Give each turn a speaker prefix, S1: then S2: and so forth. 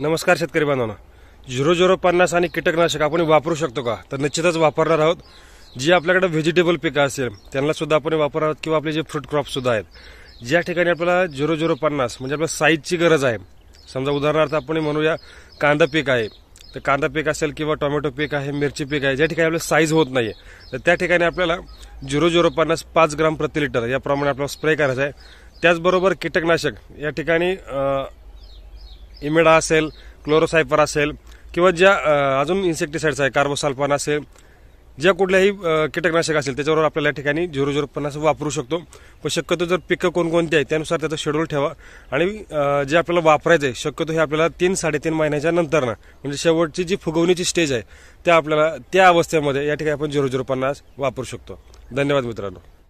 S1: नमस्कार शेतकरी बांधवांना झिरो झिरो पन्नास आणि कीटकनाशक आपण वापरू शकतो का तर निश्चितच वापरणार आहोत जी आपल्याकडे व्हेजिटेबल पिकं असेल त्यांना सुद्धा आपण वापरणार आहोत किंवा आपले जे फ्रूट क्रॉप सुद्धा आहेत ज्या ठिकाणी आपल्याला झिरो झिरो पन्नास म्हणजे आपल्याला साईजची गरज आहे समजा उदाहरणार्थ आपण म्हणूया कांदा पीक आहे तर कांदा पीक असेल किंवा टोमॅटो पीक आहे मिरची पीक आहे ज्या ठिकाणी आपलं साईज होत नाही तर त्या ठिकाणी आपल्याला झिरो झिरो पन्नास पाच ग्राम प्रति लिटर याप्रमाणे आपल्याला स्प्रे करायचा आहे त्याचबरोबर कीटकनाशक या ठिकाणी इमेडा असेल क्लोरोसायपर असेल किंवा ज्या अजून इन्सेक्टिसाईड्स आहे कार्बोसाल्फान असेल ज्या कुठल्याही कीटकनाशक असेल त्याच्यावर आपल्याला या ठिकाणी झिरो वापरू शकतो पण शक्यतो जर पिकं कोणकोणती आहे त्यानुसार त्याचं शेड्यूल ठेवा आणि जे आपल्याला वापरायचं आहे शक्यतो हे आपल्याला तीन साडेतीन महिन्याच्या नंतरनं म्हणजे शेवटची जी फुगवणीची स्टेज आहे त्या आपल्याला त्या अवस्थेमध्ये या ठिकाणी आपण झिरो वापरू शकतो धन्यवाद मित्रांनो